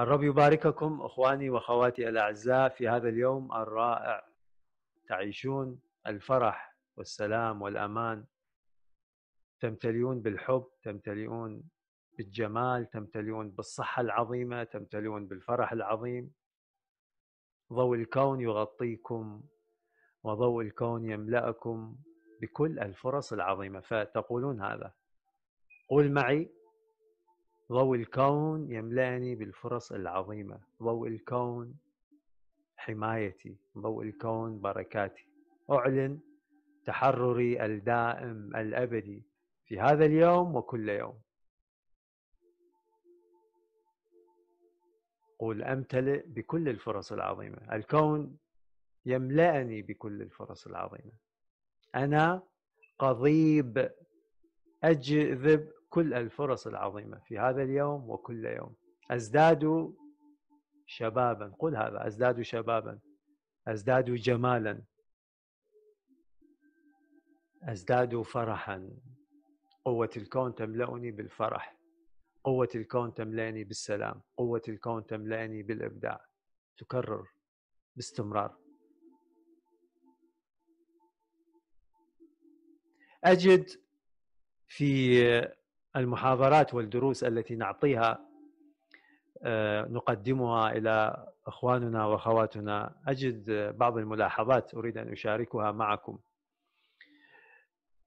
الرب يبارككم اخواني واخواتي الاعزاء في هذا اليوم الرائع تعيشون الفرح والسلام والامان تمتلئون بالحب تمتلئون بالجمال تمتلئون بالصحه العظيمه تمتلئون بالفرح العظيم ضوء الكون يغطيكم وضوء الكون يملاكم بكل الفرص العظيمه فتقولون هذا قول معي ضوء الكون يملأني بالفرص العظيمة ضوء الكون حمايتي ضوء الكون بركاتي أعلن تحرري الدائم الأبدي في هذا اليوم وكل يوم قل أمتلئ بكل الفرص العظيمة الكون يملأني بكل الفرص العظيمة أنا قضيب أجذب كل الفرص العظيمة في هذا اليوم وكل يوم أزداد شبابا قل هذا أزداد شبابا أزداد جمالا أزداد فرحا قوة الكون تملأني بالفرح قوة الكون تملأني بالسلام قوة الكون تملأني بالإبداع تكرر باستمرار أجد في المحاضرات والدروس التي نعطيها آه، نقدمها الى اخواننا واخواتنا اجد بعض الملاحظات اريد ان اشاركها معكم.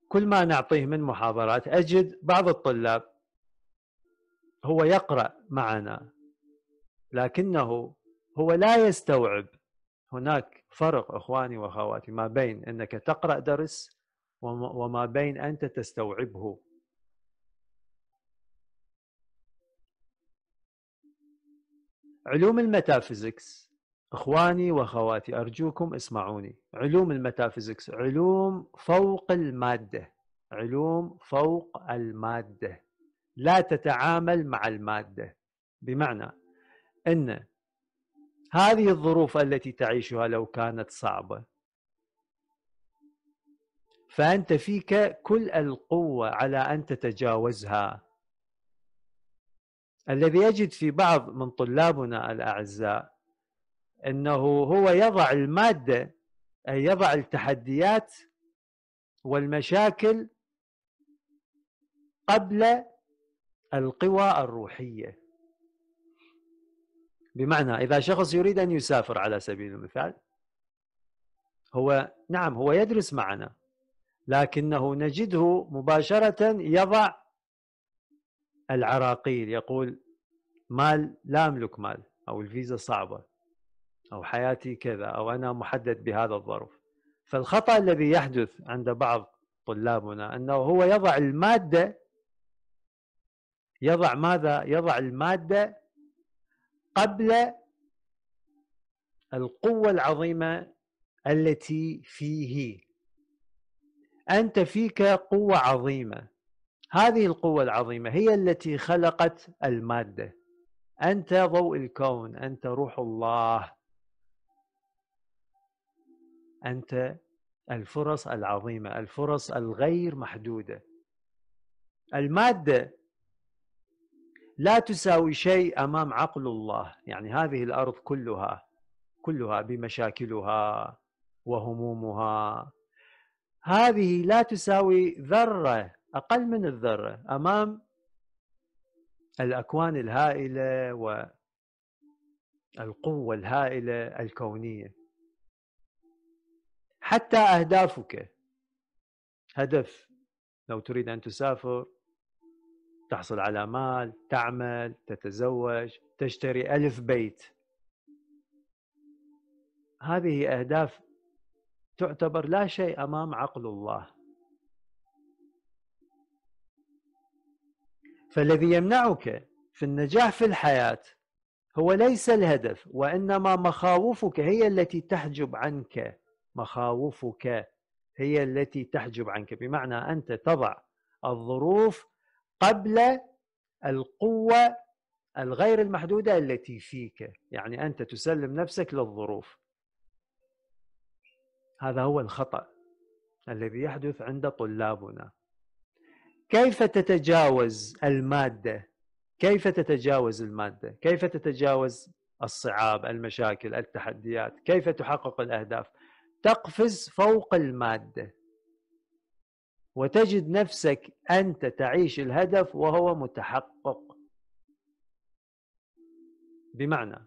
كل ما نعطيه من محاضرات اجد بعض الطلاب هو يقرا معنا لكنه هو لا يستوعب هناك فرق اخواني واخواتي ما بين انك تقرا درس وما بين انت تستوعبه علوم الميتافيزيكس اخواني واخواتي ارجوكم اسمعوني علوم الميتافيزيكس علوم فوق الماده علوم فوق الماده لا تتعامل مع الماده بمعنى ان هذه الظروف التي تعيشها لو كانت صعبه فانت فيك كل القوه على ان تتجاوزها الذي يجد في بعض من طلابنا الاعزاء انه هو يضع الماده اي يضع التحديات والمشاكل قبل القوى الروحيه بمعنى اذا شخص يريد ان يسافر على سبيل المثال هو نعم هو يدرس معنا لكنه نجده مباشره يضع العراقيل يقول مال لا أملك مال أو الفيزا صعبة أو حياتي كذا أو أنا محدد بهذا الظرف فالخطأ الذي يحدث عند بعض طلابنا أنه هو يضع المادة يضع ماذا؟ يضع المادة قبل القوة العظيمة التي فيه أنت فيك قوة عظيمة هذه القوة العظيمة هي التي خلقت المادة أنت ضوء الكون أنت روح الله أنت الفرص العظيمة الفرص الغير محدودة المادة لا تساوي شيء أمام عقل الله يعني هذه الأرض كلها كلها بمشاكلها وهمومها هذه لا تساوي ذرة اقل من الذره امام الاكوان الهائله والقوه الهائله الكونيه حتى اهدافك هدف لو تريد ان تسافر تحصل على مال تعمل تتزوج تشتري ألف بيت هذه أهداف تعتبر لا شيء أمام عقل الله فالذي يمنعك في النجاح في الحياه هو ليس الهدف وانما مخاوفك هي التي تحجب عنك مخاوفك هي التي تحجب عنك بمعنى انت تضع الظروف قبل القوه الغير المحدوده التي فيك يعني انت تسلم نفسك للظروف هذا هو الخطا الذي يحدث عند طلابنا كيف تتجاوز الماده كيف تتجاوز الماده كيف تتجاوز الصعاب المشاكل التحديات كيف تحقق الاهداف تقفز فوق الماده وتجد نفسك انت تعيش الهدف وهو متحقق بمعنى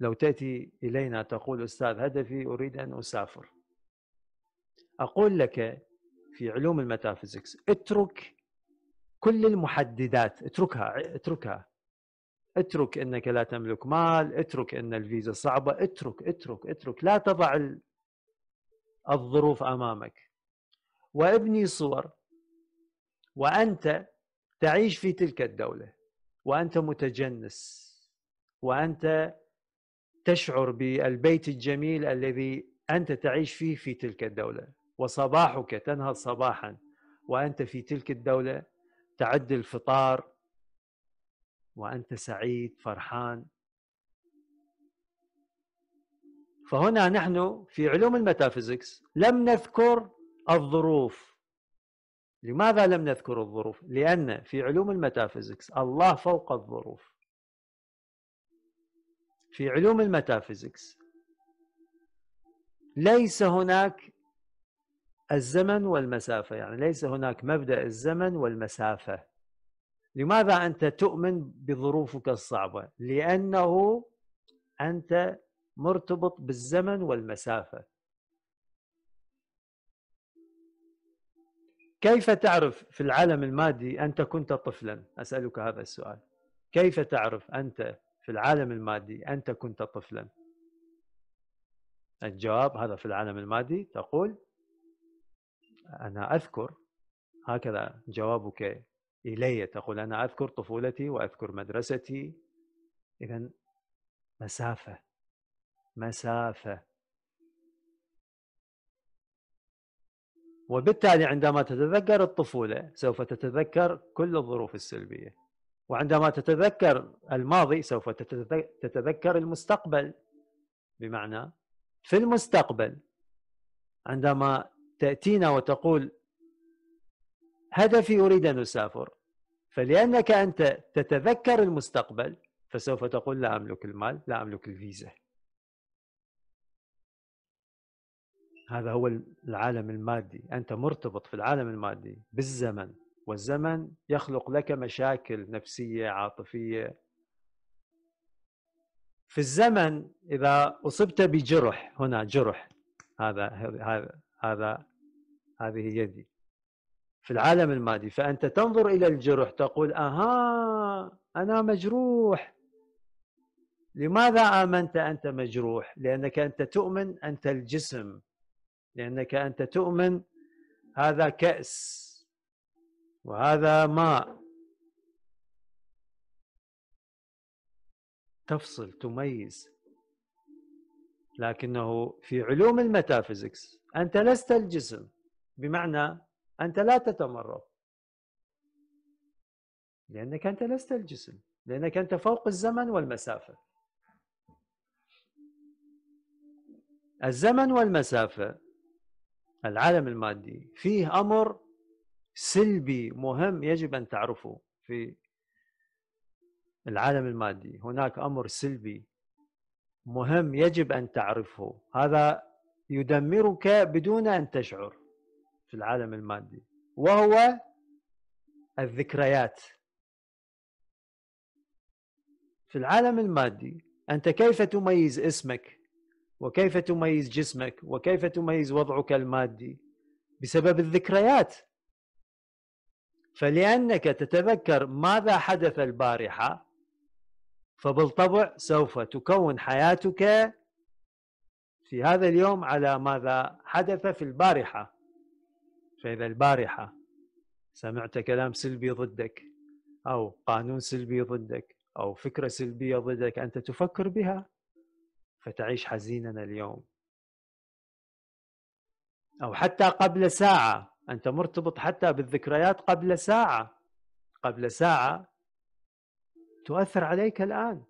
لو تاتي الينا تقول استاذ هدفي اريد ان اسافر اقول لك في علوم المتافيزيكس اترك كل المحددات اتركها اتركها اترك انك لا تملك مال اترك ان الفيزا صعبه اترك اترك اترك لا تضع الظروف امامك وابني صور وانت تعيش في تلك الدوله وانت متجنس وانت تشعر بالبيت الجميل الذي انت تعيش فيه في تلك الدوله وصباحك تنهض صباحا وانت في تلك الدوله تعد الفطار وانت سعيد فرحان فهنا نحن في علوم الميتافيزيكس لم نذكر الظروف لماذا لم نذكر الظروف؟ لأن في علوم الميتافيزيكس الله فوق الظروف في علوم الميتافيزيكس ليس هناك الزمن والمسافة يعني ليس هناك مبدأ الزمن والمسافة لماذا أنت تؤمن بظروفك الصعبة؟ لأنه أنت مرتبط بالزمن والمسافة كيف تعرف في العالم المادي أنت كنت طفلا؟ أسألك هذا السؤال كيف تعرف أنت في العالم المادي أنت كنت طفلا؟ الجواب هذا في العالم المادي تقول أنا أذكر هكذا جوابك إلي تقول أنا أذكر طفولتي وأذكر مدرستي إذا مسافة مسافة وبالتالي عندما تتذكر الطفولة سوف تتذكر كل الظروف السلبية وعندما تتذكر الماضي سوف تتذكر المستقبل بمعنى في المستقبل عندما تأتينا وتقول هدفي أريد أن أسافر فلأنك أنت تتذكر المستقبل فسوف تقول لا أملك المال لا أملك الفيزا هذا هو العالم المادي أنت مرتبط في العالم المادي بالزمن والزمن يخلق لك مشاكل نفسية عاطفية في الزمن إذا أصبت بجرح هنا جرح هذا هذا هذا هذه يدي في العالم المادي فأنت تنظر إلى الجرح تقول أها أنا مجروح لماذا آمنت أنت مجروح لأنك أنت تؤمن أنت الجسم لأنك أنت تؤمن هذا كأس وهذا ماء تفصل تميز لكنه في علوم الميتافيزيكس انت لست الجسم بمعنى أنت لا تتمرض لأنك أنت لست الجسم لأنك أنت فوق الزمن والمسافة الزمن والمسافة العالم المادي فيه أمر سلبي مهم يجب أن تعرفه في العالم المادي هناك أمر سلبي مهم يجب أن تعرفه هذا يدمرك بدون أن تشعر في العالم المادي وهو الذكريات في العالم المادي انت كيف تميز اسمك وكيف تميز جسمك وكيف تميز وضعك المادي بسبب الذكريات فلانك تتذكر ماذا حدث البارحه فبالطبع سوف تكون حياتك في هذا اليوم على ماذا حدث في البارحه فإذا البارحة سمعت كلام سلبي ضدك أو قانون سلبي ضدك أو فكرة سلبية ضدك أنت تفكر بها فتعيش حزينا اليوم أو حتى قبل ساعة أنت مرتبط حتى بالذكريات قبل ساعة قبل ساعة تؤثر عليك الآن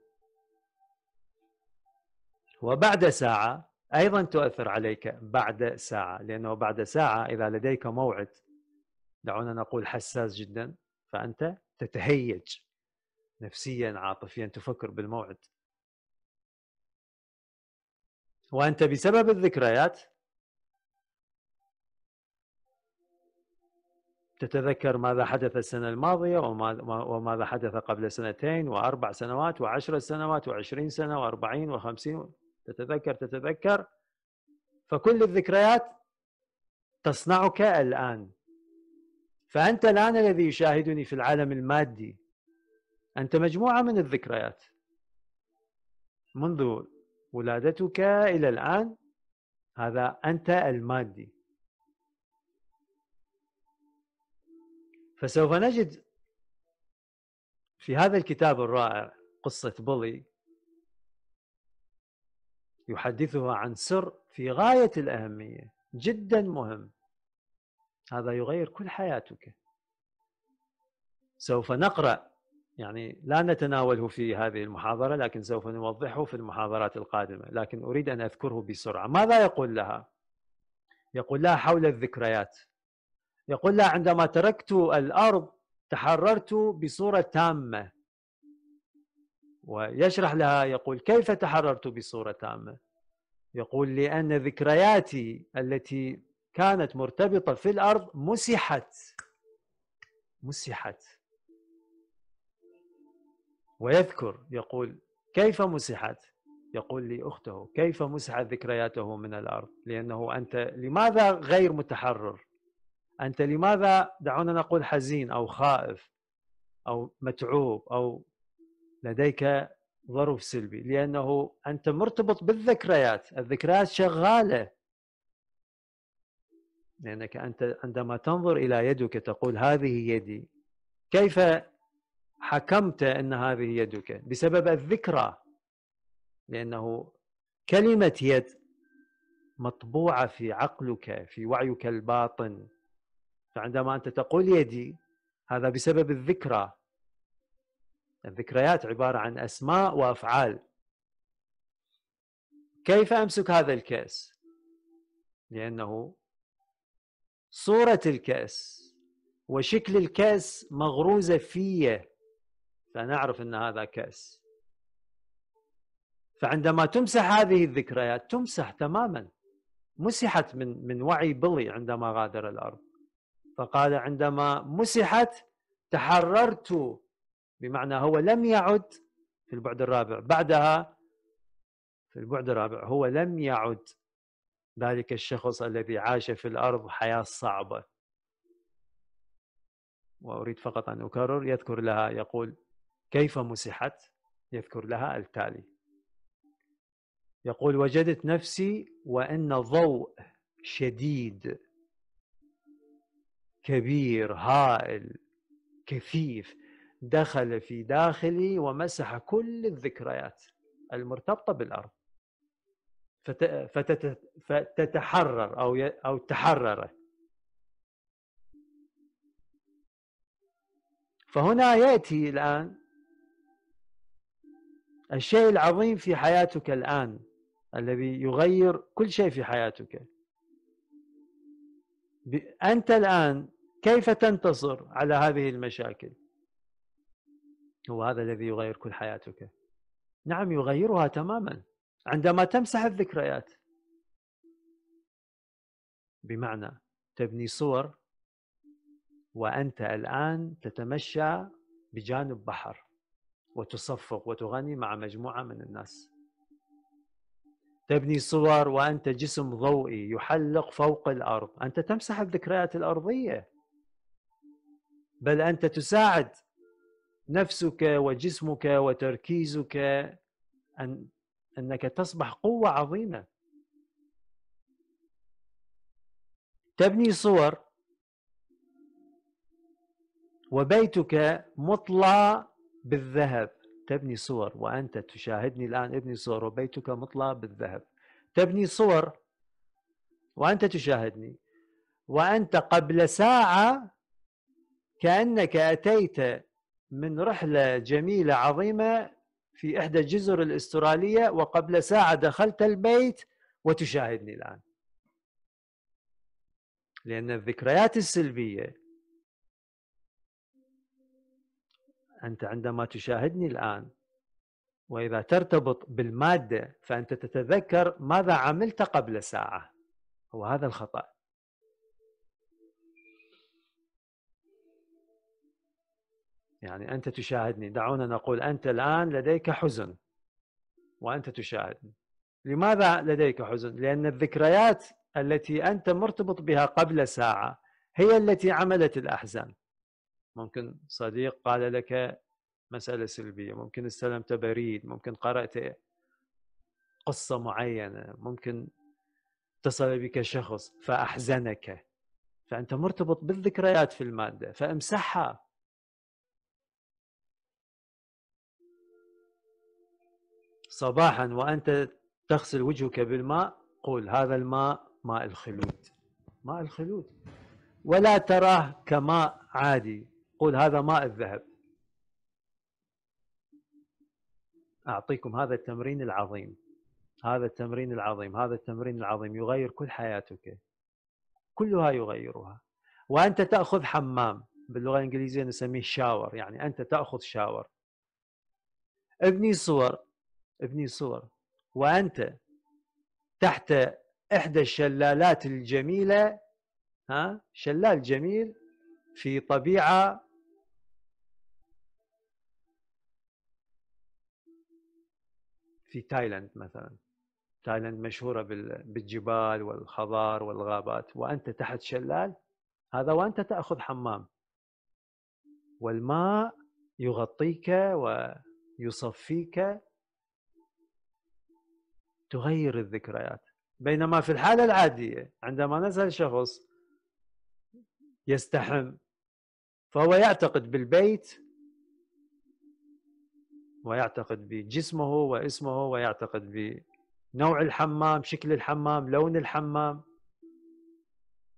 وبعد ساعة ايضا تؤثر عليك بعد ساعه لانه بعد ساعه اذا لديك موعد دعونا نقول حساس جدا فانت تتهيج نفسيا عاطفيا تفكر بالموعد وانت بسبب الذكريات تتذكر ماذا حدث السنة الماضية وماذا حدث قبل سنتين وأربع سنوات وعشر سنوات وعشرين سنة وأربعين وخمسين تتذكر تتذكر فكل الذكريات تصنعك الآن فأنت الآن الذي يشاهدني في العالم المادي أنت مجموعة من الذكريات منذ ولادتك إلى الآن هذا أنت المادي فسوف نجد في هذا الكتاب الرائع قصة بولي يحدثها عن سر في غاية الأهمية جدا مهم هذا يغير كل حياتك سوف نقرأ يعني لا نتناوله في هذه المحاضرة لكن سوف نوضحه في المحاضرات القادمة لكن أريد أن أذكره بسرعة ماذا يقول لها؟ يقول لها حول الذكريات يقول لها عندما تركت الأرض تحررت بصورة تامة ويشرح لها يقول كيف تحررت بصورة تامة يقول لأن ذكرياتي التي كانت مرتبطة في الأرض مسحت مسحت ويذكر يقول كيف مسحت يقول لي أخته كيف مسحت ذكرياته من الأرض لأنه أنت لماذا غير متحرر أنت لماذا دعونا نقول حزين أو خائف أو متعوب أو لديك ظرف سلبي لأنه أنت مرتبط بالذكريات الذكريات شغالة لأنك أنت عندما تنظر إلى يدك تقول هذه يدي كيف حكمت أن هذه يدك بسبب الذكرى لأنه كلمة يد مطبوعة في عقلك في وعيك الباطن فعندما أنت تقول يدي هذا بسبب الذكرى الذكريات عباره عن اسماء وافعال كيف امسك هذا الكاس لانه صوره الكاس وشكل الكاس مغروزه في فنعرف ان هذا كاس فعندما تمسح هذه الذكريات تمسح تماما مسحت من من وعي بلي عندما غادر الارض فقال عندما مسحت تحررت بمعنى هو لم يعد في البعد الرابع بعدها في البعد الرابع هو لم يعد ذلك الشخص الذي عاش في الارض حياه صعبه واريد فقط ان اكرر يذكر لها يقول كيف مسحت يذكر لها التالي يقول وجدت نفسي وان ضوء شديد كبير هائل كثيف دخل في داخلي ومسح كل الذكريات المرتبطة بالأرض فتتحرر أو أو تحرر فهنا يأتي الآن الشيء العظيم في حياتك الآن الذي يغير كل شيء في حياتك أنت الآن كيف تنتصر على هذه المشاكل هو هذا الذي يغير كل حياتك نعم يغيرها تماما عندما تمسح الذكريات بمعنى تبني صور وأنت الآن تتمشى بجانب بحر وتصفق وتغني مع مجموعة من الناس تبني صور وأنت جسم ضوئي يحلق فوق الأرض أنت تمسح الذكريات الأرضية بل أنت تساعد نفسك وجسمك وتركيزك أن أنك تصبح قوة عظيمة تبني صور وبيتك مطلى بالذهب تبني صور وأنت تشاهدني الآن ابني صور وبيتك مطلى بالذهب تبني صور وأنت تشاهدني وأنت قبل ساعة كأنك أتيت من رحلة جميلة عظيمة في إحدى الجزر الأسترالية وقبل ساعة دخلت البيت وتشاهدني الآن لأن الذكريات السلبية أنت عندما تشاهدني الآن وإذا ترتبط بالمادة فأنت تتذكر ماذا عملت قبل ساعة وهذا الخطأ يعني أنت تشاهدني دعونا نقول أنت الآن لديك حزن وأنت تشاهدني لماذا لديك حزن؟ لأن الذكريات التي أنت مرتبط بها قبل ساعة هي التي عملت الأحزان ممكن صديق قال لك مسألة سلبية ممكن استلمت بريد ممكن قرأت قصة معينة ممكن اتصل بك شخص فأحزنك فأنت مرتبط بالذكريات في المادة فامسحها صباحا وأنت تغسل وجهك بالماء قول هذا الماء ماء الخلود ماء الخلود ولا تراه كماء عادي قول هذا ماء الذهب أعطيكم هذا التمرين العظيم هذا التمرين العظيم هذا التمرين العظيم يغير كل حياتك كلها يغيرها وأنت تأخذ حمام باللغة الإنجليزية نسميه شاور يعني أنت تأخذ شاور ابني صور ابني صور وأنت تحت إحدى الشلالات الجميلة ها شلال جميل في طبيعة في تايلاند مثلا تايلاند مشهورة بالجبال والخضار والغابات وأنت تحت شلال هذا وأنت تأخذ حمام والماء يغطيك ويصفيك تغير الذكريات بينما في الحالة العادية عندما نزل شخص يستحم فهو يعتقد بالبيت ويعتقد بجسمه واسمه ويعتقد بنوع الحمام شكل الحمام لون الحمام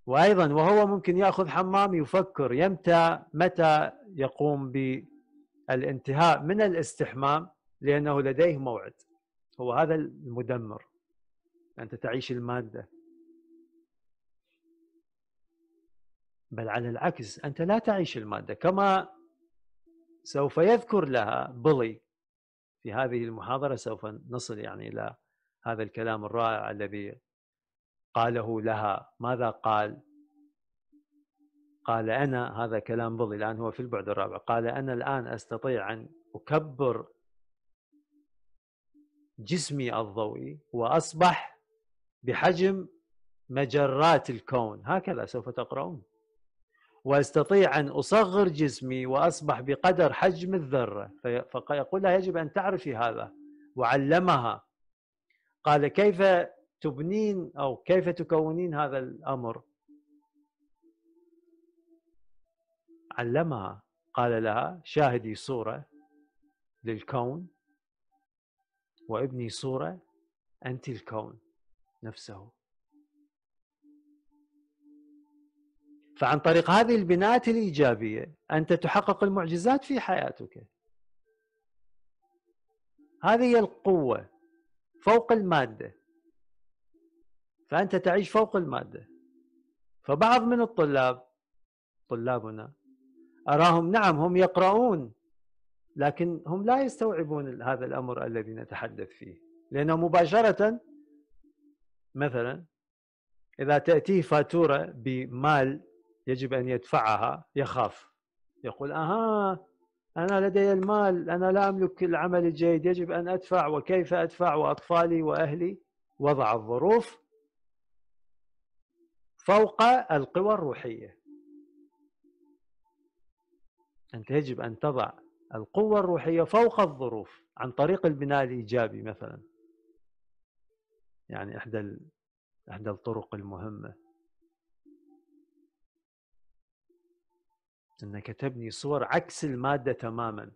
وأيضا وهو ممكن يأخذ حمام يفكر يمتى متى يقوم بالانتهاء من الاستحمام لأنه لديه موعد هو هذا المدمر أنت تعيش المادة بل على العكس أنت لا تعيش المادة كما سوف يذكر لها بلي في هذه المحاضرة سوف نصل يعني إلى هذا الكلام الرائع الذي قاله لها ماذا قال قال أنا هذا كلام بلي الآن هو في البعد الرابع قال أنا الآن أستطيع أن أكبر جسمي الضوئي واصبح بحجم مجرات الكون هكذا سوف تقرؤون واستطيع ان اصغر جسمي واصبح بقدر حجم الذره فيقول لها يجب ان تعرفي هذا وعلمها قال كيف تبنين او كيف تكونين هذا الامر علمها قال لها شاهدي صوره للكون وابني صورة أنت الكون نفسه فعن طريق هذه البنات الإيجابية أنت تحقق المعجزات في حياتك هذه هي القوة فوق المادة فأنت تعيش فوق المادة فبعض من الطلاب طلابنا أراهم نعم هم يقرؤون لكن هم لا يستوعبون هذا الامر الذي نتحدث فيه لانه مباشره مثلا اذا تاتيه فاتوره بمال يجب ان يدفعها يخاف يقول اها انا لدي المال انا لا املك العمل الجيد يجب ان ادفع وكيف ادفع واطفالي واهلي وضع الظروف فوق القوى الروحيه انت يجب ان تضع القوة الروحية فوق الظروف عن طريق البناء الإيجابي مثلا يعني إحدى إحدى الطرق المهمة أنك تبني صور عكس المادة تماما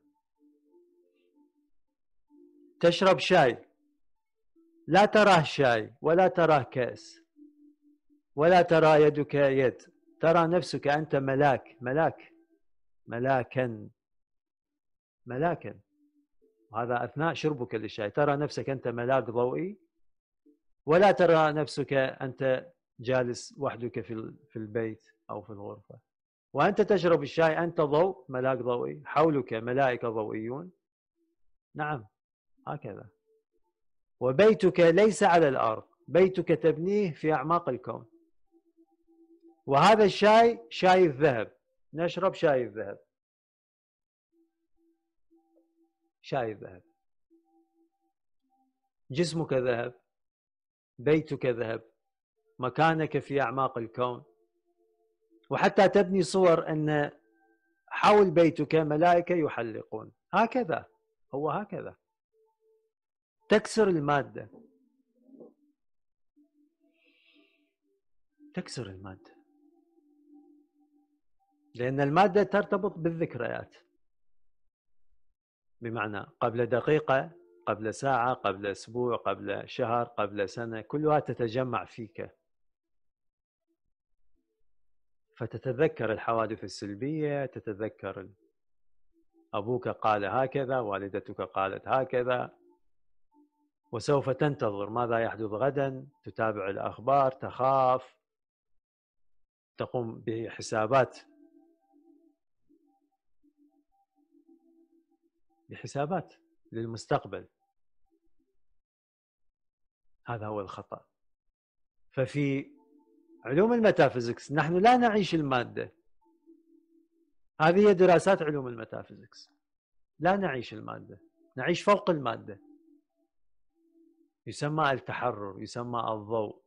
تشرب شاي لا تراه شاي ولا تراه كأس ولا ترى يدك يد ترى نفسك أنت ملاك ملاك ملاكا ملاكا وهذا أثناء شربك للشاي ترى نفسك أنت ملاك ضوئي ولا ترى نفسك أنت جالس وحدك في في البيت أو في الغرفة وأنت تشرب الشاي أنت ضوء ملاك ضوئي حولك ملائكة ضوئيون نعم هكذا وبيتك ليس على الأرض بيتك تبنيه في أعماق الكون وهذا الشاي شاي الذهب نشرب شاي الذهب شايب ذهب جسمك ذهب بيتك ذهب مكانك في اعماق الكون وحتى تبني صور ان حول بيتك ملائكه يحلقون هكذا هو هكذا تكسر الماده تكسر الماده لان الماده ترتبط بالذكريات بمعنى قبل دقيقة قبل ساعة قبل أسبوع قبل شهر قبل سنة كلها تتجمع فيك فتتذكر الحوادث السلبية تتذكر أبوك قال هكذا والدتك قالت هكذا وسوف تنتظر ماذا يحدث غدا تتابع الأخبار تخاف تقوم بحسابات لحسابات للمستقبل هذا هو الخطأ ففي علوم الميتافيزيكس نحن لا نعيش المادة هذه هي دراسات علوم الميتافيزيكس لا نعيش المادة نعيش فوق المادة يسمى التحرر يسمى الضوء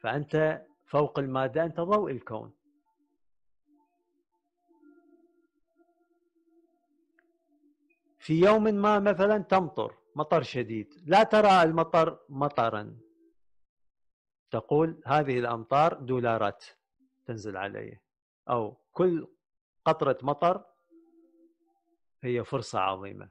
فأنت فوق المادة أنت ضوء الكون في يوم ما مثلا تمطر مطر شديد لا ترى المطر مطرا تقول هذه الأمطار دولارات تنزل علي أو كل قطرة مطر هي فرصة عظيمة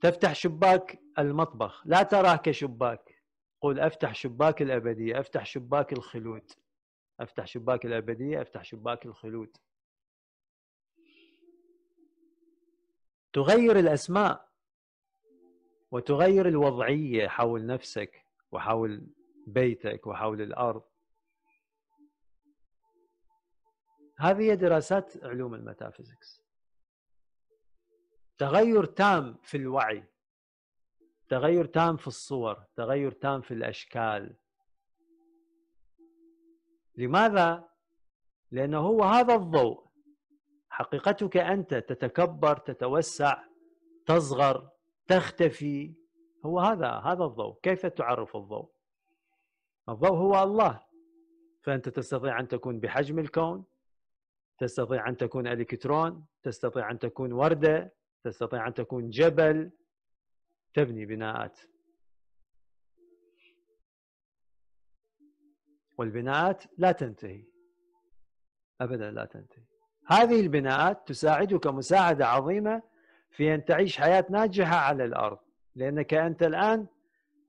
تفتح شباك المطبخ لا تراه كشباك قل أفتح شباك الأبدية أفتح شباك الخلود أفتح شباك الأبدية أفتح شباك الخلود تغير الاسماء وتغير الوضعيه حول نفسك وحول بيتك وحول الارض هذه هي دراسات علوم الميتافيزيكس تغير تام في الوعي تغير تام في الصور تغير تام في الاشكال لماذا لانه هو هذا الضوء حقيقتك انت تتكبر تتوسع تصغر تختفي هو هذا هذا الضوء كيف تعرف الضوء الضوء هو الله فانت تستطيع ان تكون بحجم الكون تستطيع ان تكون الكترون تستطيع ان تكون ورده تستطيع ان تكون جبل تبني بناءات والبناءات لا تنتهي ابدا لا تنتهي هذه البناءات تساعدك مساعدة عظيمة في أن تعيش حياة ناجحة على الأرض لأنك أنت الآن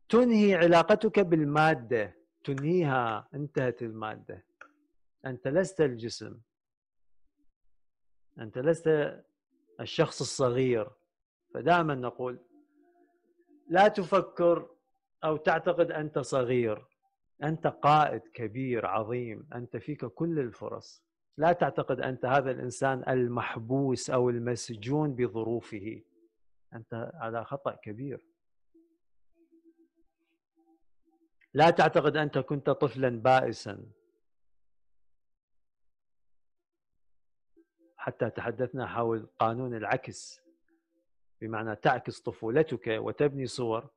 تنهي علاقتك بالمادة تنهيها انتهت المادة أنت لست الجسم أنت لست الشخص الصغير فدائما نقول لا تفكر أو تعتقد أنت صغير أنت قائد كبير عظيم أنت فيك كل الفرص لا تعتقد انت هذا الانسان المحبوس او المسجون بظروفه انت على خطا كبير لا تعتقد انت كنت طفلا بائسا حتى تحدثنا حول قانون العكس بمعنى تعكس طفولتك وتبني صور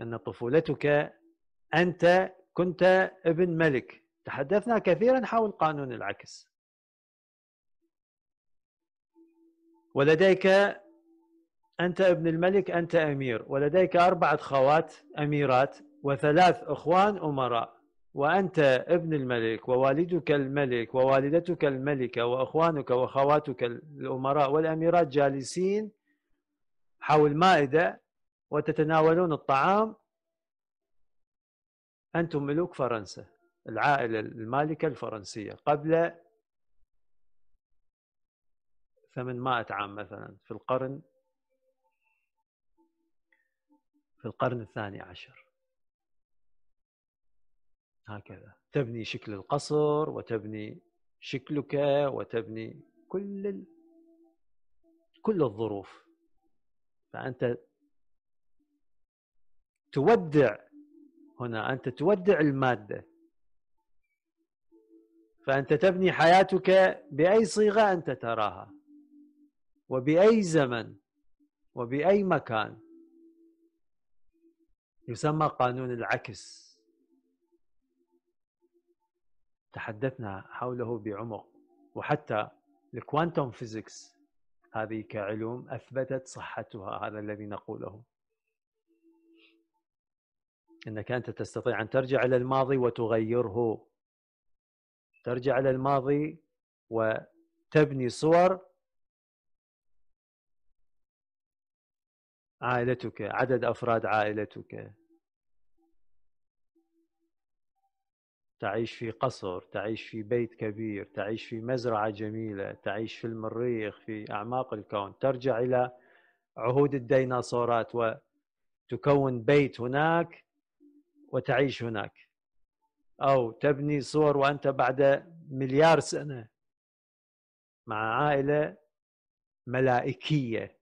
ان طفولتك انت كنت ابن ملك تحدثنا كثيرا حول قانون العكس ولديك أنت ابن الملك أنت أمير ولديك أربعة خوات أميرات وثلاث أخوان أمراء وأنت ابن الملك ووالدك الملك ووالدتك الملكة وأخوانك وخواتك الأمراء والأميرات جالسين حول مائدة وتتناولون الطعام أنتم ملوك فرنسا العائلة المالكة الفرنسية قبل 800 عام مثلا في القرن في القرن الثاني عشر هكذا تبني شكل القصر وتبني شكلك وتبني كل ال... كل الظروف فأنت تودع هنا أنت تودع المادة فأنت تبني حياتك بأي صيغة أنت تراها وبأي زمن وبأي مكان يسمى قانون العكس تحدثنا حوله بعمق وحتى الكوانتم فيزيكس هذه كعلوم أثبتت صحتها هذا الذي نقوله أنك أنت تستطيع أن ترجع إلى الماضي وتغيره ترجع للماضي وتبني صور عائلتك عدد افراد عائلتك تعيش في قصر تعيش في بيت كبير تعيش في مزرعه جميله تعيش في المريخ في اعماق الكون ترجع الى عهود الديناصورات وتكون بيت هناك وتعيش هناك أو تبني صور وأنت بعد مليار سنة مع عائلة ملائكية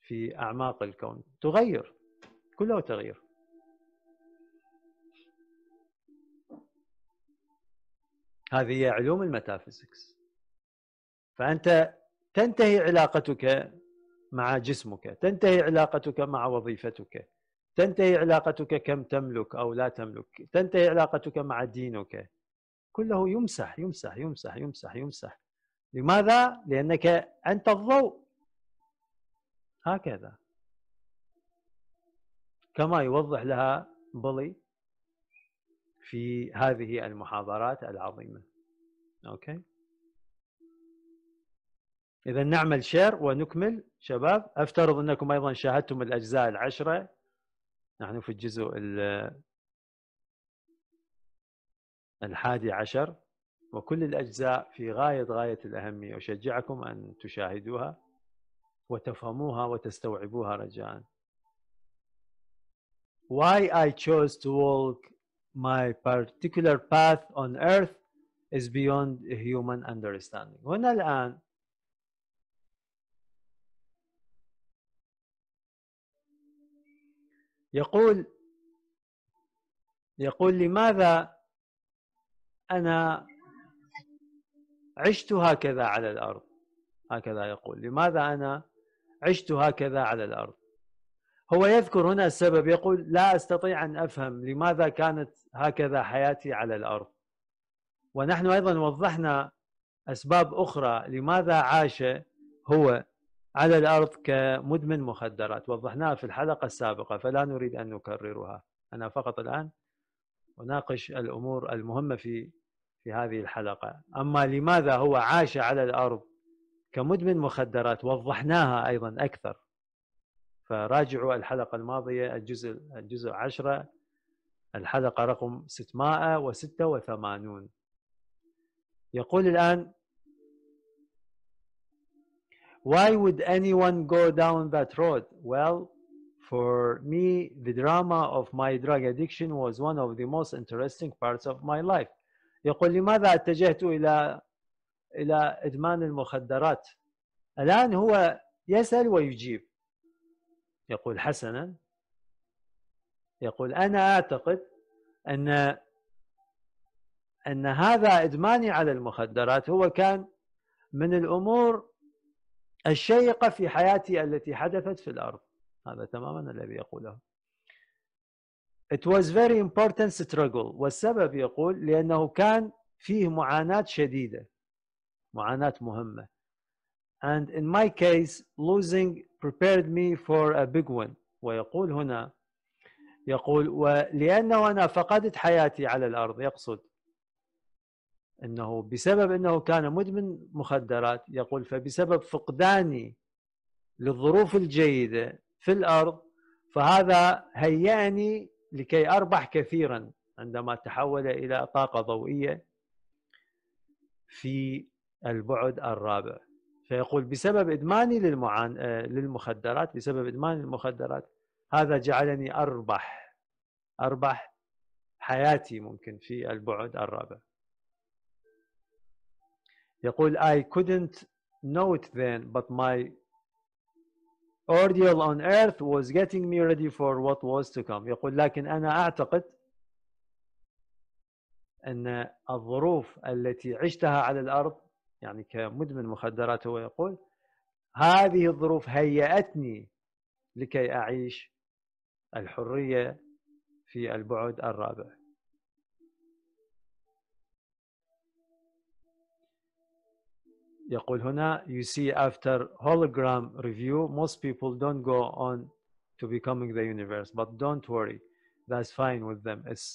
في أعماق الكون تغير كله تغير هذه هي علوم الميتافيزيكس فأنت تنتهي علاقتك مع جسمك تنتهي علاقتك مع وظيفتك تنتهي علاقتك كم تملك او لا تملك تنتهي علاقتك مع دينك كله يمسح يمسح يمسح يمسح يمسح لماذا لانك انت الضوء هكذا كما يوضح لها بلي في هذه المحاضرات العظيمه اوكي اذا نعمل شير ونكمل شباب افترض انكم ايضا شاهدتم الاجزاء العشره نحن في الجزء الحادي عشر وكل الأجزاء في غاية غاية الأهمية أشجعكم أن تشاهدوها وتفهموها وتستوعبوها رجاء Why I chose to walk my particular path on earth is beyond human understanding هنا الآن يقول يقول لماذا أنا عشت هكذا على الأرض هكذا يقول لماذا أنا عشت هكذا على الأرض هو يذكر هنا السبب يقول لا أستطيع أن أفهم لماذا كانت هكذا حياتي على الأرض ونحن أيضا وضحنا أسباب أخرى لماذا عاش هو على الارض كمدمن مخدرات وضحناها في الحلقه السابقه فلا نريد ان نكررها انا فقط الان اناقش الامور المهمه في في هذه الحلقه اما لماذا هو عاش على الارض كمدمن مخدرات وضحناها ايضا اكثر فراجعوا الحلقه الماضيه الجزء الجزء 10 الحلقه رقم 686 يقول الان Why would anyone go down that road? Well, for me, the drama of my drug addiction was one of the most interesting parts of my life. يقول لماذا اتجهت إلى إلى إدمان المخدرات؟ الآن هو يسأل ويجيب. يقول حسنا يقول أنا أعتقد أن أن هذا إدماني على المخدرات هو كان من الأمور الشيقة في حياتي التي حدثت في الأرض هذا تماما الذي يقوله It was very important struggle والسبب يقول لأنه كان فيه معاناة شديدة معاناة مهمة and in my case losing prepared me for a big win ويقول هنا يقول ولأنه أنا فقدت حياتي على الأرض يقصد انه بسبب انه كان مدمن مخدرات يقول فبسبب فقداني للظروف الجيده في الارض فهذا هيأني لكي اربح كثيرا عندما تحول الى طاقه ضوئيه في البعد الرابع فيقول بسبب ادماني للمعان... آه، للمخدرات بسبب ادماني للمخدرات هذا جعلني اربح اربح حياتي ممكن في البعد الرابع يقول I couldn't know it then but my ordeal on earth was getting me ready for what was to come يقول لكن أنا أعتقد أن الظروف التي عشتها على الأرض يعني كمدمن مخدرات هو يقول هذه الظروف هيأتني لكي أعيش الحرية في البعد الرابع يقول هنا you see after hologram review most people don't go on to becoming the universe but don't worry that's fine with them it's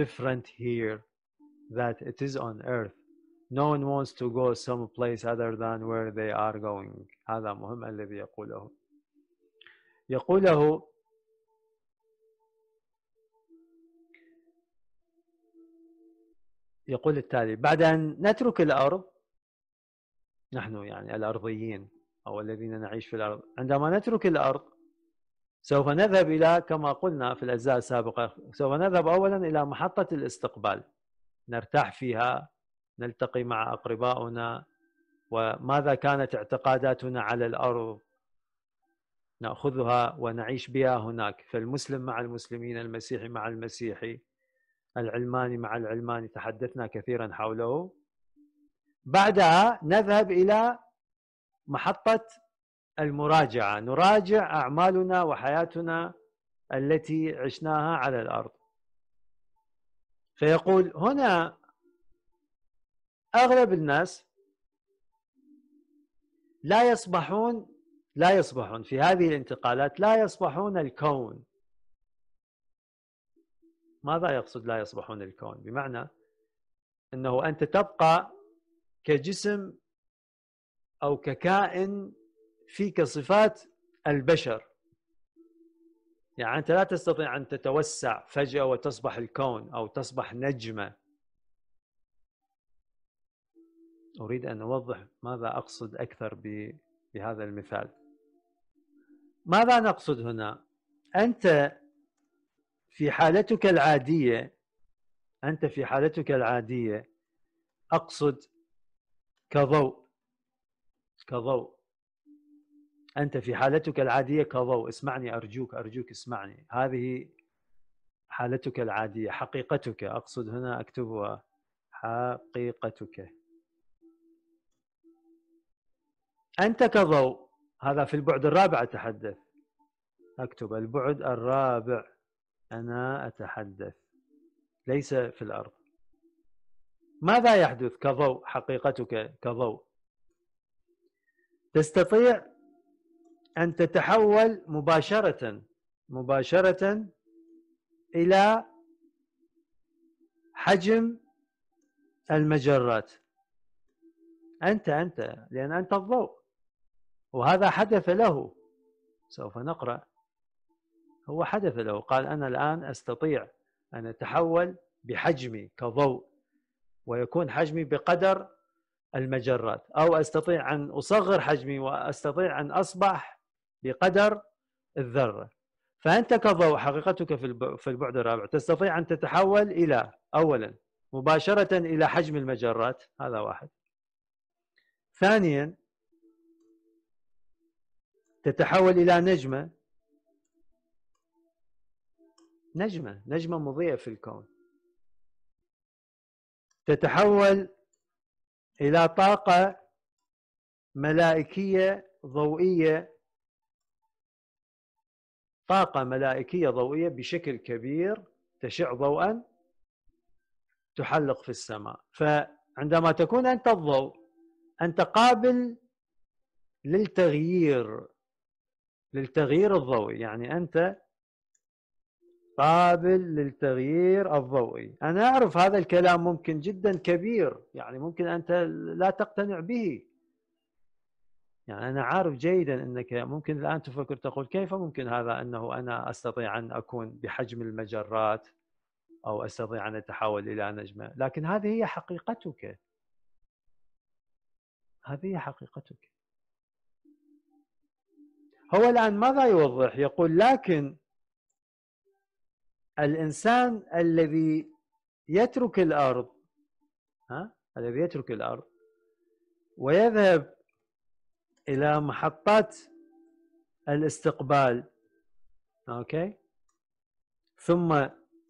different here that it is on earth no one wants to go someplace other than where they are going هذا مهم الذي يقوله يقوله يقول التالي بعد أن نترك الأرض نحن يعني الأرضيين أو الذين نعيش في الأرض عندما نترك الأرض سوف نذهب إلى كما قلنا في الأجزاء السابقة سوف نذهب أولا إلى محطة الاستقبال نرتاح فيها نلتقي مع أقربائنا وماذا كانت اعتقاداتنا على الأرض ناخذها ونعيش بها هناك فالمسلم مع المسلمين المسيحي مع المسيحي العلماني مع العلماني تحدثنا كثيرا حوله بعدها نذهب إلى محطة المراجعة نراجع أعمالنا وحياتنا التي عشناها على الأرض فيقول هنا أغلب الناس لا يصبحون لا يصبحون في هذه الانتقالات لا يصبحون الكون ماذا يقصد لا يصبحون الكون بمعنى أنه أنت تبقى كجسم او ككائن فيك صفات البشر يعني انت لا تستطيع ان تتوسع فجاه وتصبح الكون او تصبح نجمه اريد ان اوضح ماذا اقصد اكثر بهذا المثال ماذا نقصد هنا انت في حالتك العاديه انت في حالتك العاديه اقصد كضوء كضوء أنت في حالتك العادية كضوء اسمعني أرجوك أرجوك اسمعني هذه حالتك العادية حقيقتك أقصد هنا أكتبها حقيقتك أنت كضوء هذا في البعد الرابع أتحدث أكتب البعد الرابع أنا أتحدث ليس في الأرض ماذا يحدث كضوء حقيقتك كضوء تستطيع أن تتحول مباشرة مباشرة إلى حجم المجرات أنت أنت لأن أنت الضوء وهذا حدث له سوف نقرأ هو حدث له قال أنا الآن أستطيع أن أتحول بحجمي كضوء ويكون حجمي بقدر المجرات او استطيع ان اصغر حجمي واستطيع ان اصبح بقدر الذره فانت كضوء حقيقتك في البعد الرابع تستطيع ان تتحول الى اولا مباشره الى حجم المجرات هذا واحد ثانيا تتحول الى نجمه نجمه نجمه مضيئه في الكون تتحول إلى طاقة ملائكية ضوئية طاقة ملائكية ضوئية بشكل كبير تشع ضوءا تحلق في السماء فعندما تكون أنت الضوء أنت قابل للتغيير للتغيير الضوئي يعني أنت قابل للتغيير الضوئي أنا أعرف هذا الكلام ممكن جدا كبير يعني ممكن أنت لا تقتنع به يعني أنا عارف جيدا أنك ممكن الآن تفكر تقول كيف ممكن هذا أنه أنا أستطيع أن أكون بحجم المجرات أو أستطيع أن أتحول إلى نجمة لكن هذه هي حقيقتك هذه هي حقيقتك هو الآن ماذا يوضح يقول لكن الإنسان الذي يترك الأرض ها؟ الذي يترك الأرض ويذهب إلى محطات الاستقبال أوكي ثم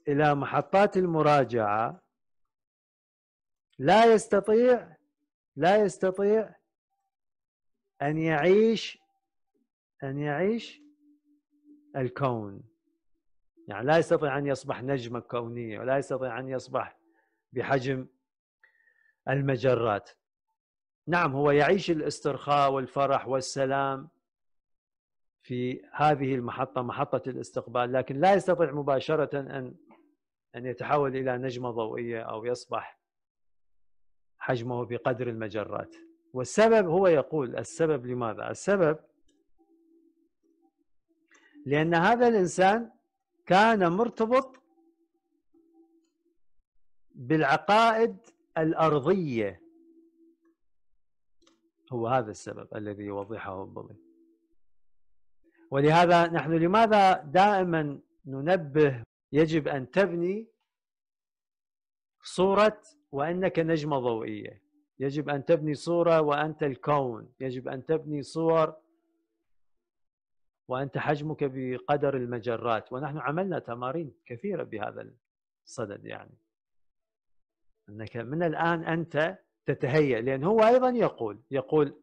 إلى محطات المراجعة لا يستطيع لا يستطيع أن يعيش أن يعيش الكون يعني لا يستطيع أن يصبح نجمة كونية ولا يستطيع أن يصبح بحجم المجرات نعم هو يعيش الاسترخاء والفرح والسلام في هذه المحطة محطة الاستقبال لكن لا يستطيع مباشرة أن أن يتحول إلى نجمة ضوئية أو يصبح حجمه بقدر المجرات والسبب هو يقول السبب لماذا؟ السبب لأن هذا الإنسان كان مرتبط بالعقائد الأرضية هو هذا السبب الذي يوضحه البضي ولهذا نحن لماذا دائما ننبه يجب أن تبني صورة وأنك نجمة ضوئية يجب أن تبني صورة وأنت الكون يجب أن تبني صور وأنت حجمك بقدر المجرات ونحن عملنا تمارين كثيرة بهذا الصدد يعني أنك من الآن أنت تتهيأ لأن هو أيضا يقول يقول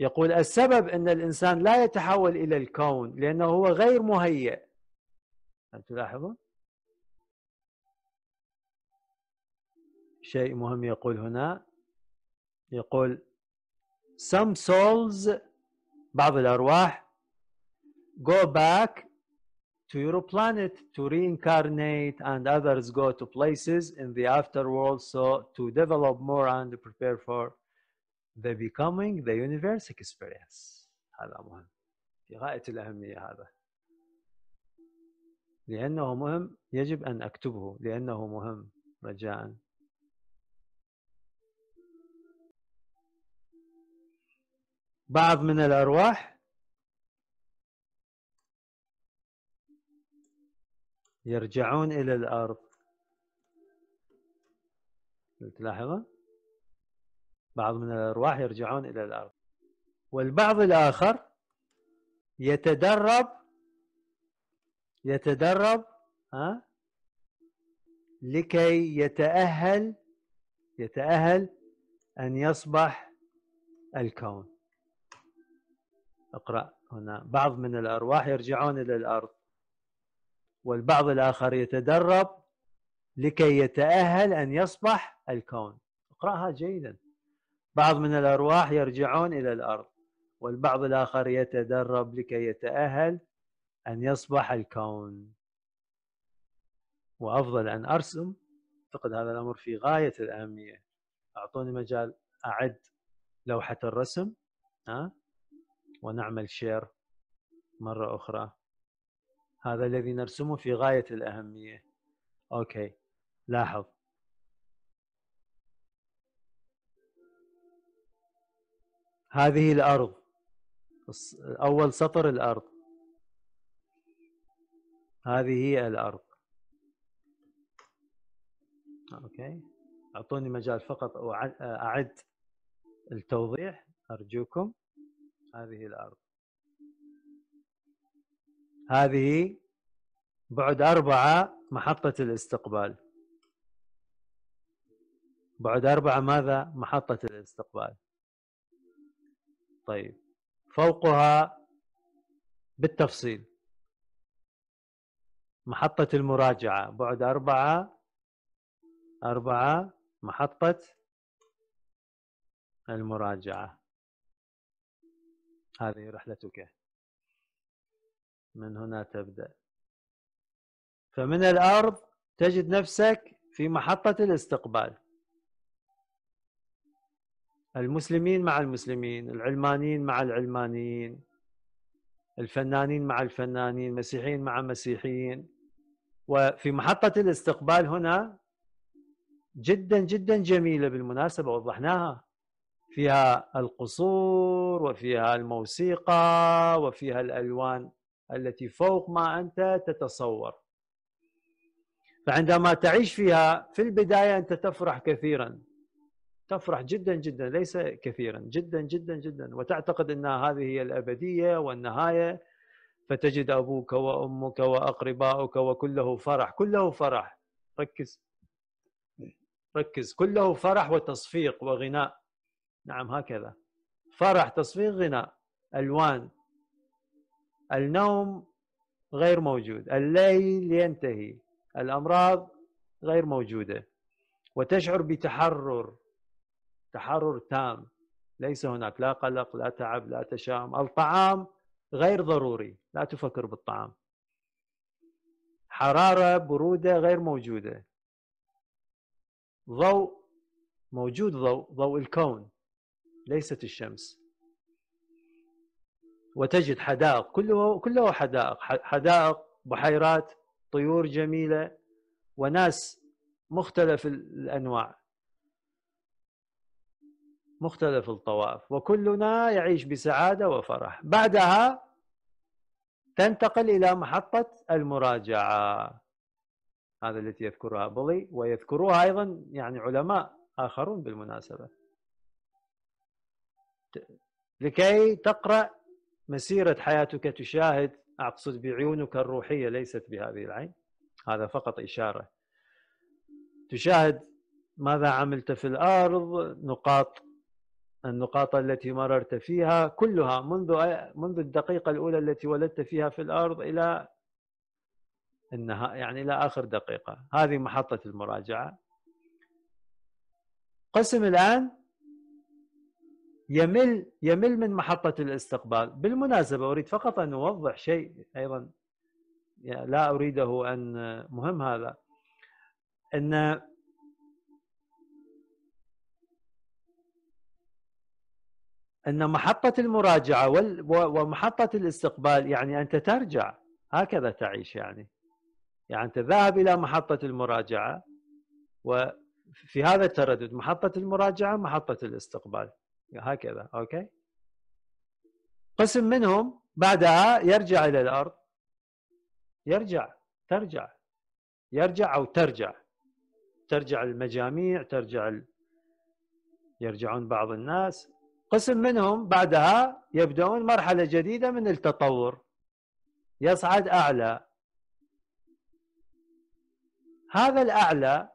يقول السبب أن الإنسان لا يتحول إلى الكون لأنه هو غير مهيأ هل تلاحظون؟ شيء مهم يقول هنا يقول some souls بعض الأرواح go back to your planet to reincarnate and others go to places in the afterworld so to develop more and prepare for the becoming the universe experience هذا مهم في غاية الأهمية هذا لأنه مهم يجب أن أكتبه لأنه مهم رجاء بعض من الأرواح يرجعون إلى الأرض تلاحظون بعض من الأرواح يرجعون إلى الأرض والبعض الآخر يتدرب يتدرب ها لكي يتأهل يتأهل أن يصبح الكون اقرأ هنا بعض من الأرواح يرجعون إلى الأرض والبعض الآخر يتدرب لكي يتأهل أن يصبح الكون اقرأها جيدا بعض من الأرواح يرجعون إلى الأرض والبعض الآخر يتدرب لكي يتأهل أن يصبح الكون وأفضل أن أرسم أعتقد هذا الأمر في غاية الأهمية أعطوني مجال أعد لوحة الرسم ها ونعمل شير مرة أخرى هذا الذي نرسمه في غاية الأهمية أوكي لاحظ هذه الأرض أول سطر الأرض هذه هي الأرض أوكي أعطوني مجال فقط أعد التوضيح أرجوكم هذه الأرض هذه بعد أربعة محطة الاستقبال بعد أربعة ماذا محطة الاستقبال طيب فوقها بالتفصيل محطة المراجعة بعد أربعة أربعة محطة المراجعة هذه رحلتك من هنا تبدأ فمن الأرض تجد نفسك في محطة الاستقبال المسلمين مع المسلمين العلمانيين مع العلمانيين الفنانين مع الفنانين مسيحيين مع مسيحيين وفي محطة الاستقبال هنا جدا جدا جميلة بالمناسبة وضحناها فيها القصور وفيها الموسيقى وفيها الألوان التي فوق ما انت تتصور فعندما تعيش فيها في البدايه انت تفرح كثيرا تفرح جدا جدا ليس كثيرا جدا جدا جدا وتعتقد ان هذه هي الابديه والنهايه فتجد ابوك وامك واقربائك وكله فرح كله فرح ركز ركز كله فرح وتصفيق وغناء نعم هكذا فرح تصفيق غناء الوان النوم غير موجود الليل ينتهي الامراض غير موجوده وتشعر بتحرر تحرر تام ليس هناك لا قلق لا تعب لا تشاؤم الطعام غير ضروري لا تفكر بالطعام حراره بروده غير موجوده ضوء موجود ضوء ضوء الكون ليست الشمس وتجد حدائق كله كله حدائق حدائق بحيرات طيور جميله وناس مختلف الانواع مختلف الطوائف وكلنا يعيش بسعاده وفرح بعدها تنتقل الى محطه المراجعه هذا التي يذكرها بولي ويذكروها ايضا يعني علماء اخرون بالمناسبه لكي تقرا مسيرة حياتك تشاهد أقصد بعيونك الروحية ليست بهذه العين هذا فقط إشارة تشاهد ماذا عملت في الأرض نقاط النقاط التي مررت فيها كلها منذ منذ الدقيقة الأولى التي ولدت فيها في الأرض إلى النهاية يعني إلى آخر دقيقة هذه محطة المراجعة قسم الآن يمل يمل من محطة الاستقبال بالمناسبة أريد فقط أن أوضح شيء أيضا لا أريده أن مهم هذا أن أن محطة المراجعة ومحطة الاستقبال يعني أنت ترجع هكذا تعيش يعني يعني أنت ذاهب إلى محطة المراجعة وفي هذا التردد محطة المراجعة محطة الاستقبال هكذا اوكي قسم منهم بعدها يرجع الى الارض يرجع ترجع يرجع او ترجع ترجع المجاميع ترجع ال... يرجعون بعض الناس قسم منهم بعدها يبدأون مرحلة جديدة من التطور يصعد أعلى هذا الأعلى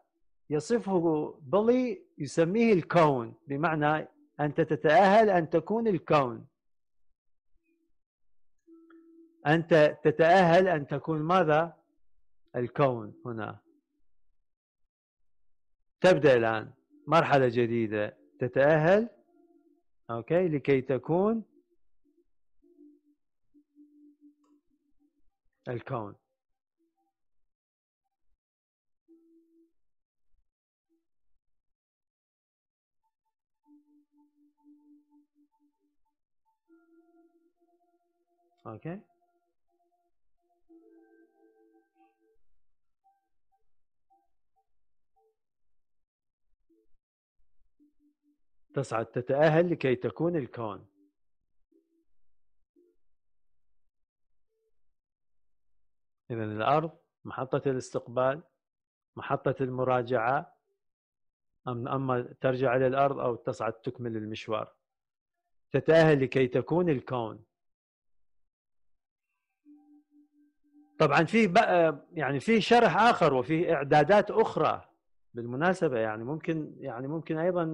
يصفه بلي يسميه الكون بمعنى أنت تتأهل أن تكون الكون أنت تتأهل أن تكون ماذا؟ الكون هنا تبدأ الآن مرحلة جديدة تتأهل أوكي لكي تكون الكون اوكي تصعد تتأهل لكي تكون الكون إذا الأرض محطة الاستقبال محطة المراجعة أم أما ترجع إلى الأرض أو تصعد تكمل المشوار تتأهل لكي تكون الكون طبعا في يعني في شرح اخر وفي اعدادات اخرى بالمناسبه يعني ممكن يعني ممكن ايضا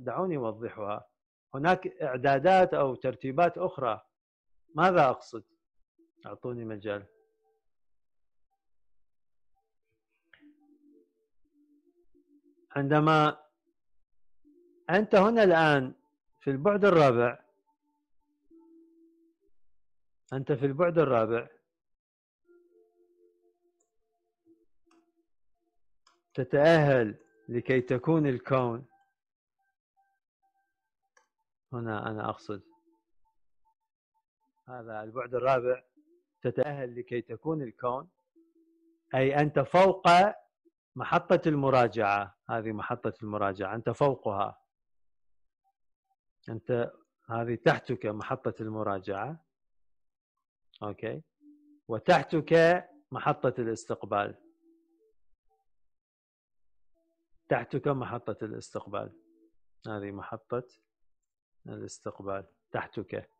دعوني اوضحها هناك اعدادات او ترتيبات اخرى ماذا اقصد اعطوني مجال عندما انت هنا الان في البعد الرابع انت في البعد الرابع تتأهل لكي تكون الكون هنا أنا أقصد هذا البعد الرابع تتأهل لكي تكون الكون أي أنت فوق محطة المراجعة هذه محطة المراجعة أنت فوقها أنت هذه تحتك محطة المراجعة أوكي وتحتك محطة الاستقبال تحتك محطة الاستقبال هذه محطة الاستقبال تحتك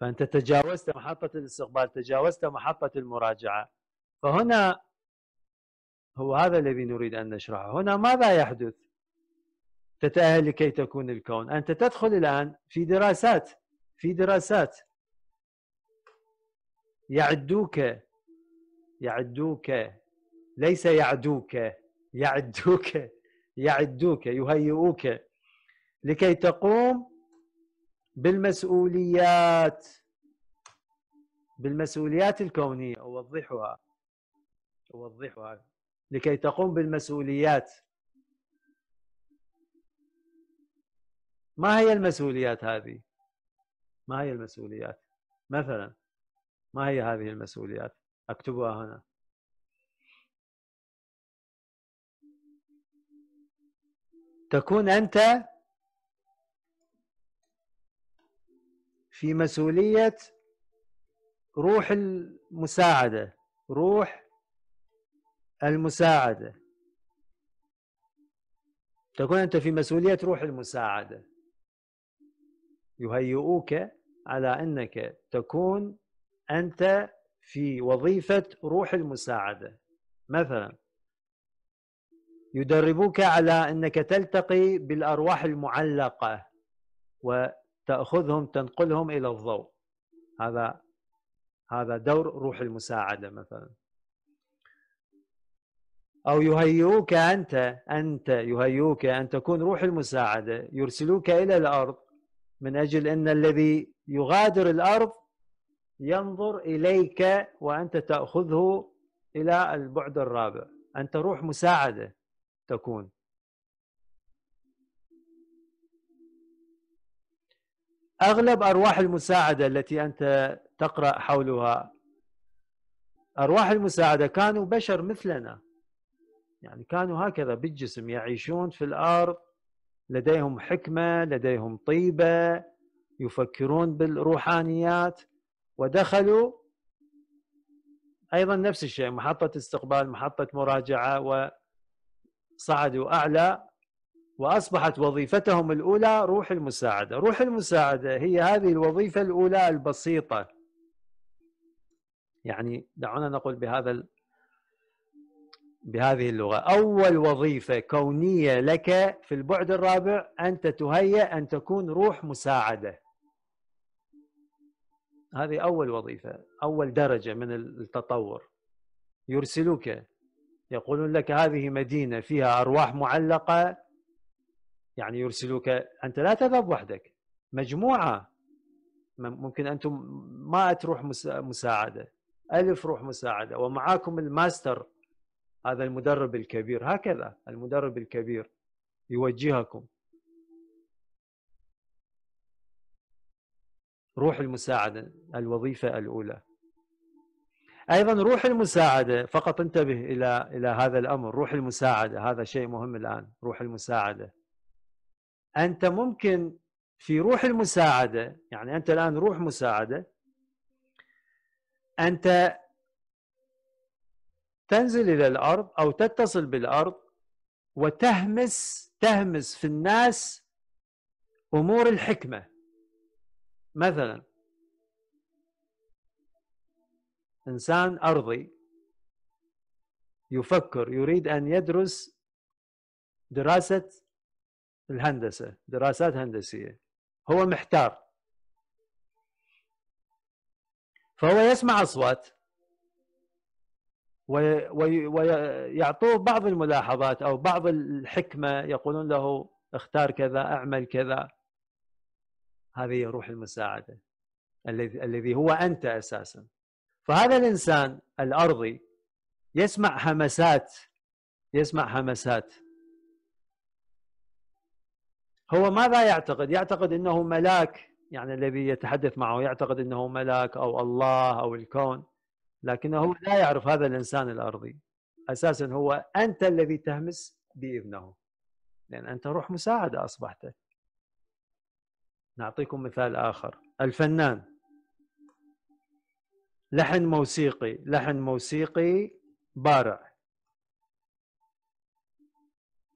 فأنت تجاوزت محطة الاستقبال تجاوزت محطة المراجعة فهنا هو هذا الذي نريد أن نشرحه هنا ماذا يحدث تتأهل لكي تكون الكون أنت تدخل الآن في دراسات في دراسات يعدوك يعدوك ليس يعدوك يعدوك يعدوك يهيئوك لكي تقوم بالمسؤوليات بالمسؤوليات الكونية أوضحها أوضحها لكي تقوم بالمسؤوليات ما هي المسؤوليات هذه؟ ما هي المسؤوليات؟ مثلا ما هي هذه المسؤوليات؟ اكتبها هنا تكون أنت في مسؤولية روح المساعدة روح المساعدة تكون أنت في مسؤولية روح المساعدة يهيئوك على أنك تكون أنت في وظيفة روح المساعدة مثلا يدربوك على انك تلتقي بالارواح المعلقه وتاخذهم تنقلهم الى الضوء هذا هذا دور روح المساعده مثلا او يهيئوك انت انت يهيئوك ان تكون روح المساعده يرسلوك الى الارض من اجل ان الذي يغادر الارض ينظر اليك وانت تاخذه الى البعد الرابع انت روح مساعده تكون أغلب أرواح المساعدة التي أنت تقرأ حولها أرواح المساعدة كانوا بشر مثلنا يعني كانوا هكذا بالجسم يعيشون في الأرض لديهم حكمة لديهم طيبة يفكرون بالروحانيات ودخلوا أيضا نفس الشيء محطة استقبال محطة مراجعة صعدوا أعلى وأصبحت وظيفتهم الأولى روح المساعدة روح المساعدة هي هذه الوظيفة الأولى البسيطة يعني دعونا نقول بهذا ال... بهذه اللغة أول وظيفة كونية لك في البعد الرابع أنت تهيأ أن تكون روح مساعدة هذه أول وظيفة أول درجة من التطور يرسلوك يقولون لك هذه مدينة فيها أرواح معلقة يعني يرسلوك أنت لا تذهب وحدك مجموعة ممكن أنتم ما تروح مساعدة ألف روح مساعدة ومعاكم الماستر هذا المدرب الكبير هكذا المدرب الكبير يوجهكم روح المساعدة الوظيفة الأولى ايضا روح المساعده فقط انتبه الى الى هذا الامر روح المساعده هذا شيء مهم الان روح المساعده انت ممكن في روح المساعده يعني انت الان روح مساعده انت تنزل الى الارض او تتصل بالارض وتهمس تهمس في الناس امور الحكمه مثلا انسان ارضي يفكر يريد ان يدرس دراسه الهندسه دراسات هندسيه هو محتار فهو يسمع اصوات ويعطوه بعض الملاحظات او بعض الحكمه يقولون له اختار كذا اعمل كذا هذه روح المساعده الذي هو انت اساسا فهذا الانسان الارضي يسمع همسات يسمع همسات هو ماذا يعتقد؟ يعتقد انه ملاك يعني الذي يتحدث معه يعتقد انه ملاك او الله او الكون لكنه لا يعرف هذا الانسان الارضي اساسا هو انت الذي تهمس باذنه لان انت روح مساعده اصبحت نعطيكم مثال اخر الفنان لحن موسيقي لحن موسيقي بارع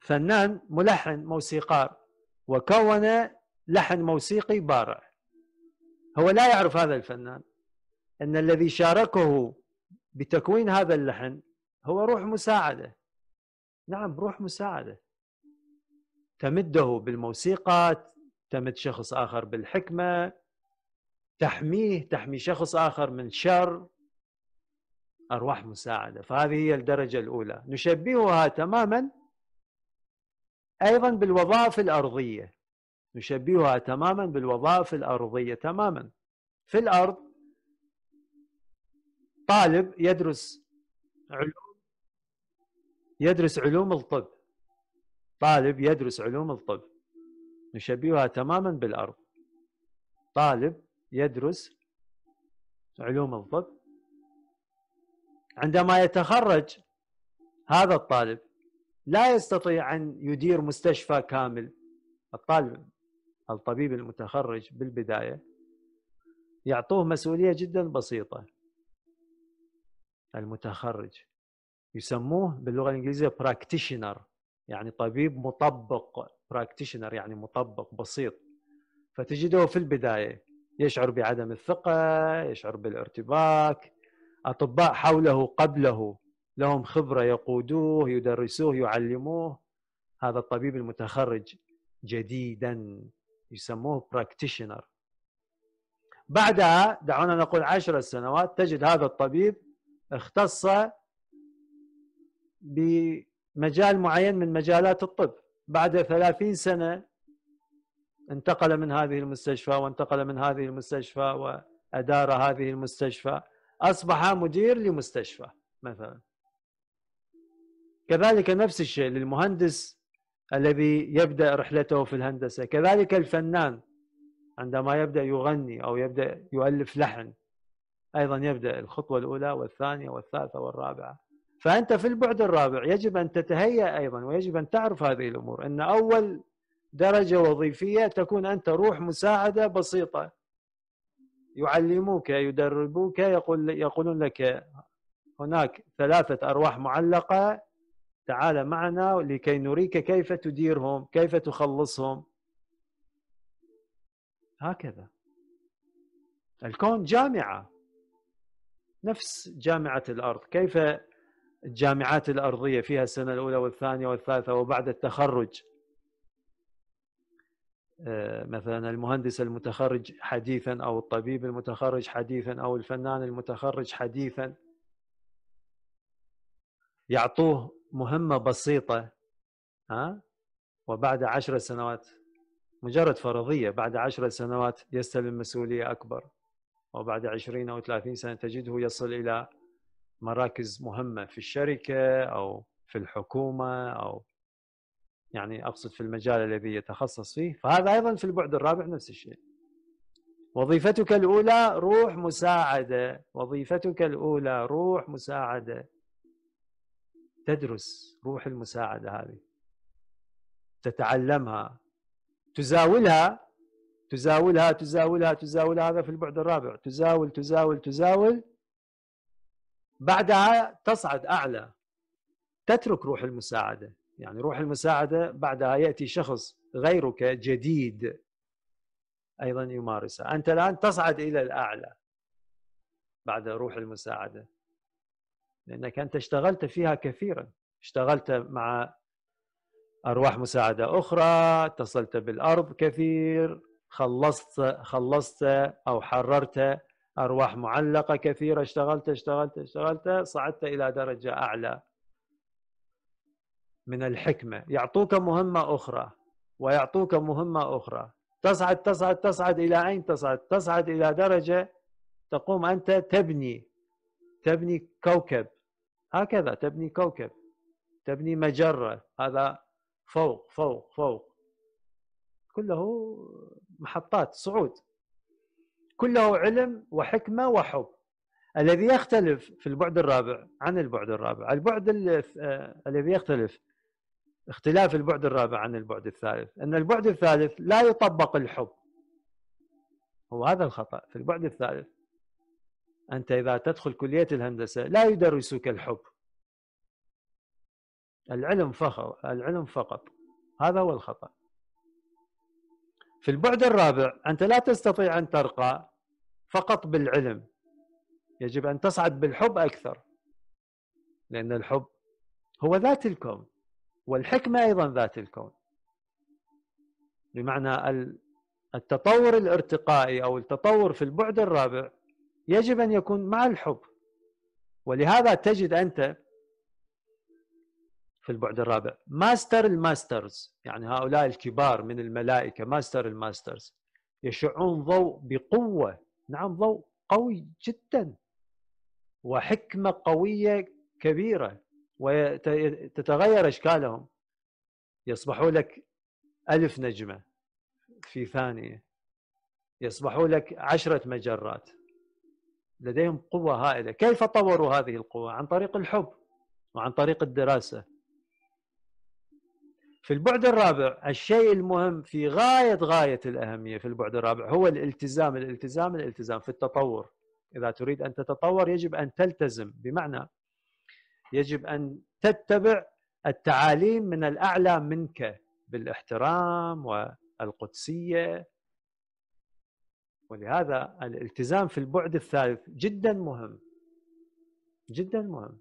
فنان ملحن موسيقار وكون لحن موسيقي بارع هو لا يعرف هذا الفنان ان الذي شاركه بتكوين هذا اللحن هو روح مساعده نعم روح مساعده تمده بالموسيقى تمد شخص اخر بالحكمه تحميه تحمي شخص آخر من شر أرواح مساعدة فهذه هي الدرجة الأولى نشبهها تماما أيضا بالوظائف الأرضية نشبهها تماما بالوظائف الأرضية تماما في الأرض طالب يدرس علوم يدرس علوم الطب طالب يدرس علوم الطب نشبهها تماما بالأرض طالب يدرس علوم الطب عندما يتخرج هذا الطالب لا يستطيع ان يدير مستشفى كامل الطالب الطبيب المتخرج بالبدايه يعطوه مسؤوليه جدا بسيطه المتخرج يسموه باللغه الانجليزيه براكتيشنر يعني طبيب مطبق براكتيشنر يعني مطبق بسيط فتجده في البدايه يشعر بعدم الثقة يشعر بالارتباك أطباء حوله قبله لهم خبرة يقودوه يدرسوه يعلموه هذا الطبيب المتخرج جديدا يسموه براكتيشنر بعدها دعونا نقول عشر سنوات تجد هذا الطبيب اختص بمجال معين من مجالات الطب بعد ثلاثين سنة انتقل من هذه المستشفى وانتقل من هذه المستشفى وأدار هذه المستشفى أصبح مدير لمستشفى مثلا كذلك نفس الشيء للمهندس الذي يبدأ رحلته في الهندسة كذلك الفنان عندما يبدأ يغني أو يبدأ يؤلف لحن أيضا يبدأ الخطوة الأولى والثانية والثالثة والرابعة فأنت في البعد الرابع يجب أن تتهيأ أيضا ويجب أن تعرف هذه الأمور أن أول درجه وظيفيه تكون انت روح مساعده بسيطه يعلموك يدربوك يقول يقولون لك هناك ثلاثه ارواح معلقه تعال معنا لكي نريك كيف تديرهم كيف تخلصهم هكذا الكون جامعه نفس جامعه الارض كيف الجامعات الارضيه فيها السنه الاولى والثانيه والثالثه وبعد التخرج آه، مثلا المهندس المتخرج حديثا او الطبيب المتخرج حديثا او الفنان المتخرج حديثا يعطوه مهمه بسيطه ها وبعد عشر سنوات مجرد فرضيه بعد عشر سنوات يستلم مسؤوليه اكبر وبعد عشرين او ثلاثين سنه تجده يصل الى مراكز مهمه في الشركه او في الحكومه او يعني اقصد في المجال الذي يتخصص فيه فهذا ايضا في البعد الرابع نفس الشيء وظيفتك الاولى روح مساعده وظيفتك الاولى روح مساعده تدرس روح المساعده هذه تتعلمها تزاولها تزاولها تزاولها تزاولها هذا في البعد الرابع تزاول تزاول تزاول بعدها تصعد اعلى تترك روح المساعده يعني روح المساعدة بعدها يأتي شخص غيرك جديد أيضا يمارسها أنت الآن تصعد إلى الأعلى بعد روح المساعدة لأنك أنت اشتغلت فيها كثيرا اشتغلت مع أرواح مساعدة أخرى اتصلت بالأرض كثير خلصت خلصت أو حررت أرواح معلقة كثيرة اشتغلت اشتغلت اشتغلت صعدت إلى درجة أعلى من الحكمة يعطوك مهمة أخرى ويعطوك مهمة أخرى تصعد تصعد تصعد إلى أين تصعد تصعد إلى درجة تقوم أنت تبني تبني كوكب هكذا تبني كوكب تبني مجرة هذا فوق فوق فوق كله محطات صعود كله علم وحكمة وحب الذي يختلف في البعد الرابع عن البعد الرابع البعد آه، الذي يختلف اختلاف البعد الرابع عن البعد الثالث ان البعد الثالث لا يطبق الحب هو هذا الخطا في البعد الثالث انت اذا تدخل كليه الهندسه لا يدرسك الحب العلم فخر العلم فقط هذا هو الخطا في البعد الرابع انت لا تستطيع ان ترقى فقط بالعلم يجب ان تصعد بالحب اكثر لان الحب هو ذات الكون والحكمة أيضا ذات الكون بمعنى التطور الارتقائي أو التطور في البعد الرابع يجب أن يكون مع الحب ولهذا تجد أنت في البعد الرابع ماستر الماسترز يعني هؤلاء الكبار من الملائكة ماستر الماسترز يشعون ضوء بقوة نعم ضوء قوي جدا وحكمة قوية كبيرة وتتغير اشكالهم يصبحوا لك ألف نجمة في ثانية يصبحوا لك عشرة مجرات لديهم قوة هائلة كيف طوروا هذه القوة؟ عن طريق الحب وعن طريق الدراسة في البعد الرابع الشيء المهم في غاية غاية الأهمية في البعد الرابع هو الالتزام الالتزام الالتزام في التطور إذا تريد أن تتطور يجب أن تلتزم بمعنى يجب ان تتبع التعاليم من الاعلى منك بالاحترام والقدسيه ولهذا الالتزام في البعد الثالث جدا مهم جدا مهم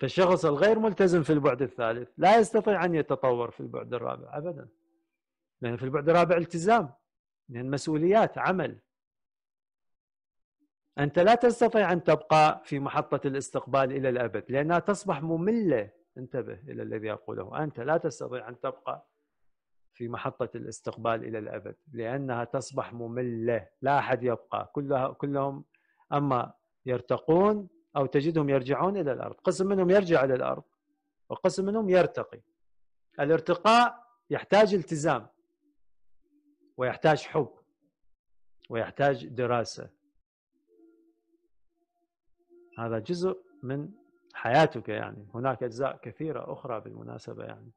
فالشخص الغير ملتزم في البعد الثالث لا يستطيع ان يتطور في البعد الرابع ابدا لان في البعد الرابع التزام لان مسؤوليات عمل أنت لا تستطيع أن تبقى في محطة الاستقبال إلى الأبد لأنها تصبح مملة انتبه إلى الذي أقوله أنت لا تستطيع أن تبقى في محطة الاستقبال إلى الأبد لأنها تصبح مملة لا أحد يبقى كلها كلهم أما يرتقون أو تجدهم يرجعون إلى الأرض قسم منهم يرجع إلى الأرض وقسم منهم يرتقي الارتقاء يحتاج التزام ويحتاج حب ويحتاج دراسة هذا جزء من حياتك يعني هناك أجزاء كثيرة أخرى بالمناسبة يعني